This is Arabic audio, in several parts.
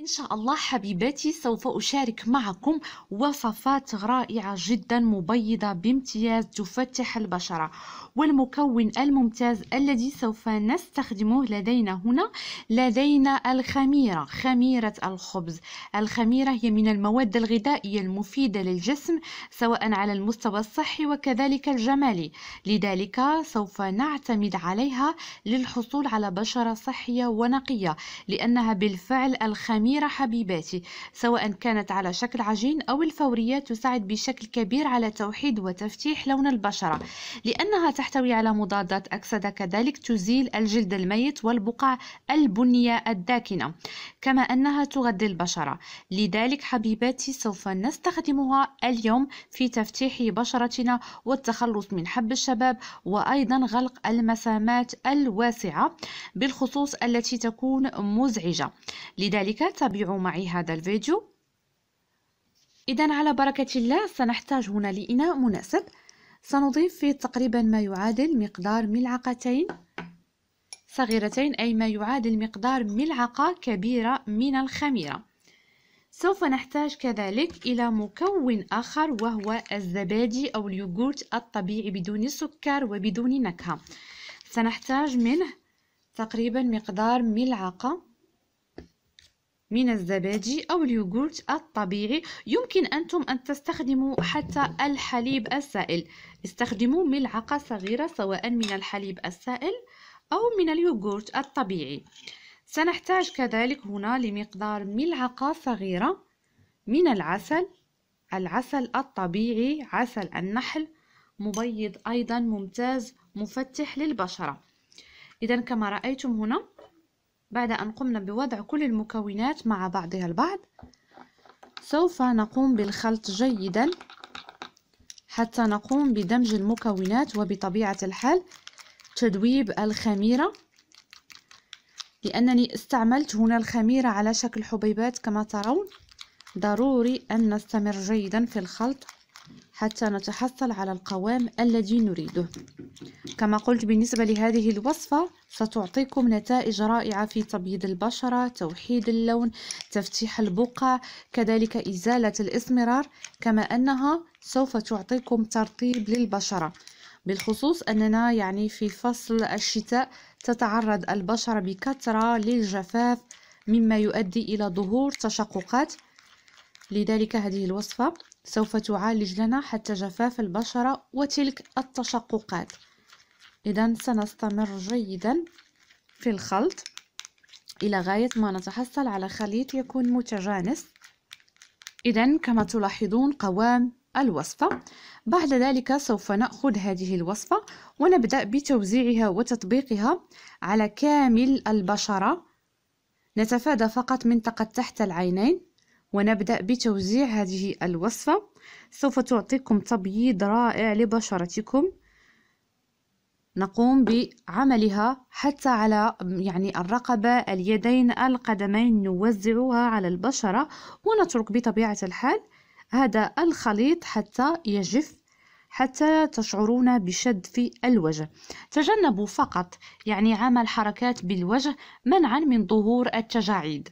إن شاء الله حبيباتي سوف أشارك معكم وصفات رائعة جدا مبيضة بامتياز تفتح البشرة والمكون الممتاز الذي سوف نستخدمه لدينا هنا لدينا الخميرة خميرة الخبز الخميرة هي من المواد الغذائية المفيدة للجسم سواء على المستوى الصحي وكذلك الجمالي لذلك سوف نعتمد عليها للحصول على بشرة صحية ونقية لأنها بالفعل الخميرة جميع حبيباتي سواء كانت على شكل عجين أو الفورية تساعد بشكل كبير على توحيد وتفتيح لون البشرة لأنها تحتوي على مضادات أكسدة كذلك تزيل الجلد الميت والبقع البنية الداكنة كما أنها تغذي البشرة لذلك حبيباتي سوف نستخدمها اليوم في تفتيح بشرتنا والتخلص من حب الشباب وأيضا غلق المسامات الواسعة بالخصوص التي تكون مزعجة لذلك تتابعوا معي هذا الفيديو إذا على بركة الله سنحتاج هنا لإناء مناسب سنضيف فيه تقريبا ما يعادل مقدار ملعقتين صغيرتين أي ما يعادل مقدار ملعقة كبيرة من الخميرة سوف نحتاج كذلك إلى مكون آخر وهو الزبادي أو اليوغورت الطبيعي بدون سكر وبدون نكهة سنحتاج منه تقريبا مقدار ملعقة من الزبادي أو اليوغورت الطبيعي يمكن أنتم أن تستخدموا حتى الحليب السائل استخدموا ملعقة صغيرة سواء من الحليب السائل أو من اليوغورت الطبيعي سنحتاج كذلك هنا لمقدار ملعقة صغيرة من العسل العسل الطبيعي عسل النحل مبيض أيضا ممتاز مفتح للبشرة إذا كما رأيتم هنا بعد أن قمنا بوضع كل المكونات مع بعضها البعض سوف نقوم بالخلط جيدا حتى نقوم بدمج المكونات وبطبيعة الحال تدويب الخميرة لأنني استعملت هنا الخميرة على شكل حبيبات كما ترون ضروري أن نستمر جيدا في الخلط حتى نتحصل على القوام الذي نريده كما قلت بالنسبة لهذه الوصفة ستعطيكم نتائج رائعة في تبييض البشرة توحيد اللون تفتيح البقع كذلك إزالة الإسمرار كما أنها سوف تعطيكم ترطيب للبشرة بالخصوص أننا يعني في فصل الشتاء تتعرض البشرة بكثرة للجفاف مما يؤدي إلى ظهور تشققات لذلك هذه الوصفة سوف تعالج لنا حتى جفاف البشرة وتلك التشققات إذا سنستمر جيدا في الخلط إلى غاية ما نتحصل على خليط يكون متجانس إذا كما تلاحظون قوام الوصفة بعد ذلك سوف نأخذ هذه الوصفة ونبدأ بتوزيعها وتطبيقها على كامل البشرة نتفادى فقط منطقة تحت العينين ونبدأ بتوزيع هذه الوصفة سوف تعطيكم تبييض رائع لبشرتكم نقوم بعملها حتى على يعني الرقبة اليدين القدمين نوزعها على البشرة ونترك بطبيعة الحال هذا الخليط حتى يجف حتى تشعرون بشد في الوجه تجنبوا فقط يعني عمل حركات بالوجه منعا من ظهور التجاعيد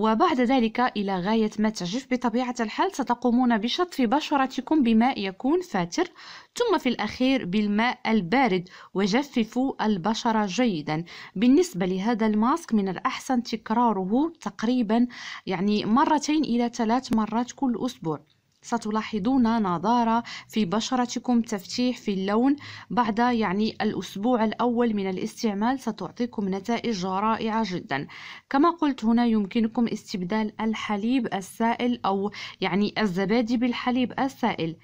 وبعد ذلك إلى غاية ما تعجف بطبيعة الحال ستقومون بشطف بشرتكم بماء يكون فاتر ثم في الأخير بالماء البارد وجففوا البشرة جيدا بالنسبة لهذا الماسك من الأحسن تكراره تقريبا يعني مرتين إلى ثلاث مرات كل أسبوع ستلاحظون نضارة في بشرتكم تفتيح في اللون بعد يعني الأسبوع الأول من الاستعمال ستعطيكم نتائج رائعة جدا كما قلت هنا يمكنكم استبدال الحليب السائل أو يعني الزبادي بالحليب السائل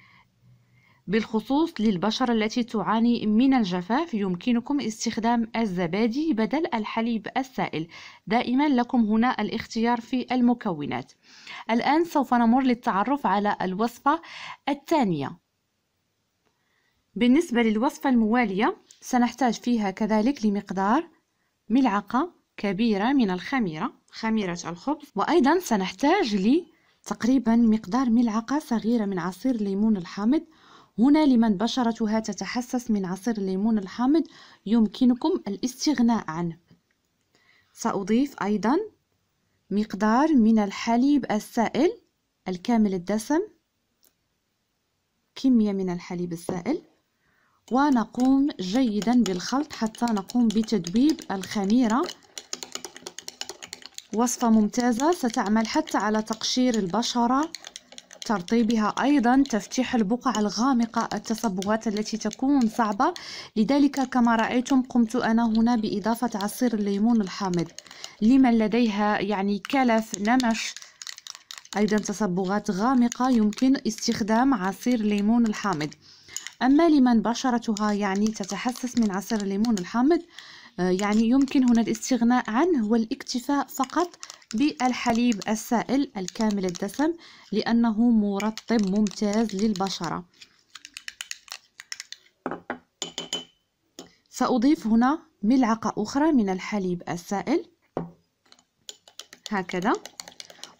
بالخصوص للبشرة التي تعاني من الجفاف يمكنكم استخدام الزبادي بدل الحليب السائل دائما لكم هنا الاختيار في المكونات الآن سوف نمر للتعرف على الوصفة الثانية بالنسبة للوصفة الموالية سنحتاج فيها كذلك لمقدار ملعقة كبيرة من الخميرة خميرة الخبز وأيضا سنحتاج لتقريبا مقدار ملعقة صغيرة من عصير الليمون الحامض هنا لمن بشرتها تتحسس من عصير الليمون الحامض يمكنكم الاستغناء عنه سأضيف أيضا مقدار من الحليب السائل الكامل الدسم كمية من الحليب السائل ونقوم جيدا بالخلط حتى نقوم بتدويب الخميرة وصفة ممتازة ستعمل حتى على تقشير البشرة ترطيبها أيضا تفتيح البقع الغامقة التصبغات التي تكون صعبة لذلك كما رأيتم قمت أنا هنا بإضافة عصير الليمون الحامض لمن لديها يعني كلف نمش أيضا تصبغات غامقة يمكن استخدام عصير الليمون الحامض أما لمن بشرتها يعني تتحسس من عصير الليمون الحامض آه، يعني يمكن هنا الاستغناء عنه والاكتفاء فقط بالحليب السائل الكامل الدسم لأنه مرطب ممتاز للبشرة سأضيف هنا ملعقة أخرى من الحليب السائل هكذا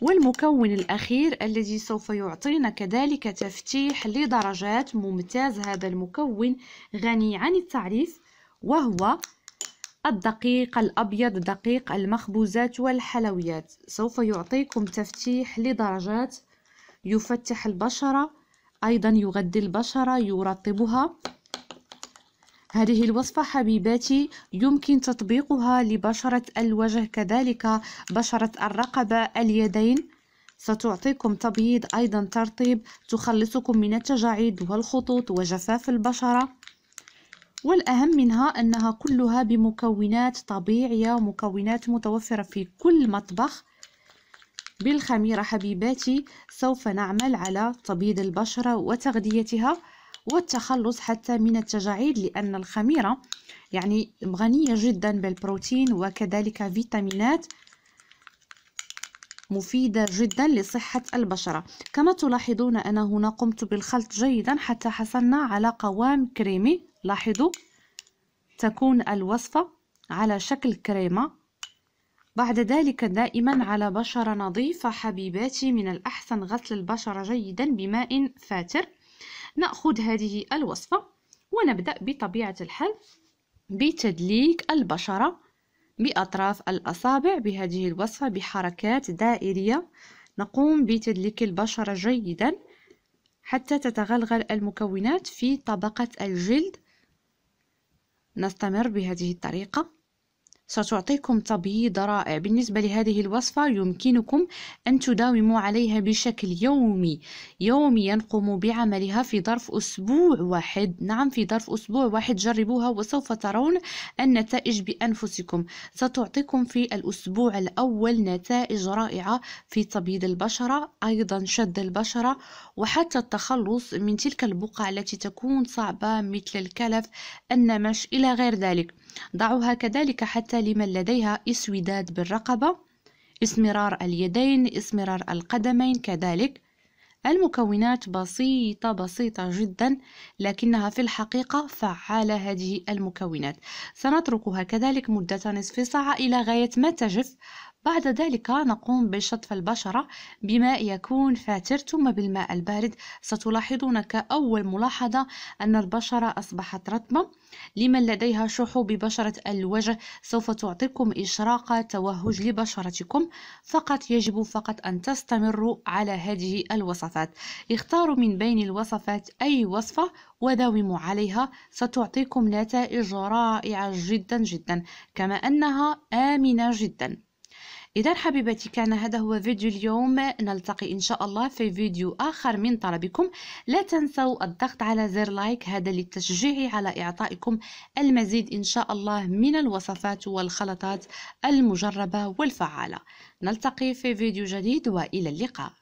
والمكون الأخير الذي سوف يعطينا كذلك تفتيح لدرجات ممتاز هذا المكون غني عن التعريف وهو الدقيق الأبيض دقيق المخبوزات والحلويات سوف يعطيكم تفتيح لدرجات يفتح البشرة أيضا يغذي البشرة يرطبها هذه الوصفة حبيباتي يمكن تطبيقها لبشرة الوجه كذلك بشرة الرقبة اليدين ستعطيكم تبييض أيضا ترطيب تخلصكم من التجاعيد والخطوط وجفاف البشرة والأهم منها أنها كلها بمكونات طبيعية ومكونات متوفرة في كل مطبخ بالخميرة حبيباتي سوف نعمل على تبييض البشرة وتغذيتها والتخلص حتى من التجاعيد لأن الخميرة يعني غنية جدا بالبروتين وكذلك فيتامينات مفيدة جدا لصحة البشرة كما تلاحظون أنا هنا قمت بالخلط جيدا حتى حصلنا على قوام كريمي لاحظوا تكون الوصفة على شكل كريمة بعد ذلك دائما على بشرة نظيفة حبيباتي من الأحسن غسل البشرة جيدا بماء فاتر نأخذ هذه الوصفة ونبدأ بطبيعة الحال بتدليك البشرة بأطراف الأصابع بهذه الوصفة بحركات دائرية نقوم بتدليك البشرة جيدا حتى تتغلغل المكونات في طبقة الجلد نستمر بهذه الطريقة ستعطيكم تبييض رائع بالنسبة لهذه الوصفة يمكنكم أن تداوموا عليها بشكل يومي يوميا قوموا بعملها في ظرف أسبوع واحد نعم في ظرف أسبوع واحد جربوها وسوف ترون النتائج بأنفسكم ستعطيكم في الأسبوع الأول نتائج رائعة في تبييض البشرة أيضا شد البشرة وحتى التخلص من تلك البقع التي تكون صعبة مثل الكلف النمش إلى غير ذلك ضعوها كذلك حتى حتى لمن لديها إسوداد بالرقبة اسمرار اليدين اسمرار القدمين كذلك المكونات بسيطة بسيطة جدا لكنها في الحقيقة فعالة هذه المكونات سنتركها كذلك مدة نصف ساعة إلى غاية ما تجف بعد ذلك نقوم بشطف البشرة بماء يكون فاتر ثم بالماء البارد ستلاحظون كأول ملاحظة أن البشرة أصبحت رطبة لمن لديها شحوب بشرة الوجه سوف تعطيكم إشراق توهج لبشرتكم فقط يجب فقط أن تستمروا على هذه الوصفات اختاروا من بين الوصفات أي وصفة وداوموا عليها ستعطيكم نتائج رائعة جدا جدا كما أنها آمنة جدا إذا حبيبتي كان هذا هو فيديو اليوم نلتقي إن شاء الله في فيديو آخر من طلبكم لا تنسوا الضغط على زر لايك هذا للتشجيع على إعطائكم المزيد إن شاء الله من الوصفات والخلطات المجربة والفعالة نلتقي في فيديو جديد وإلى اللقاء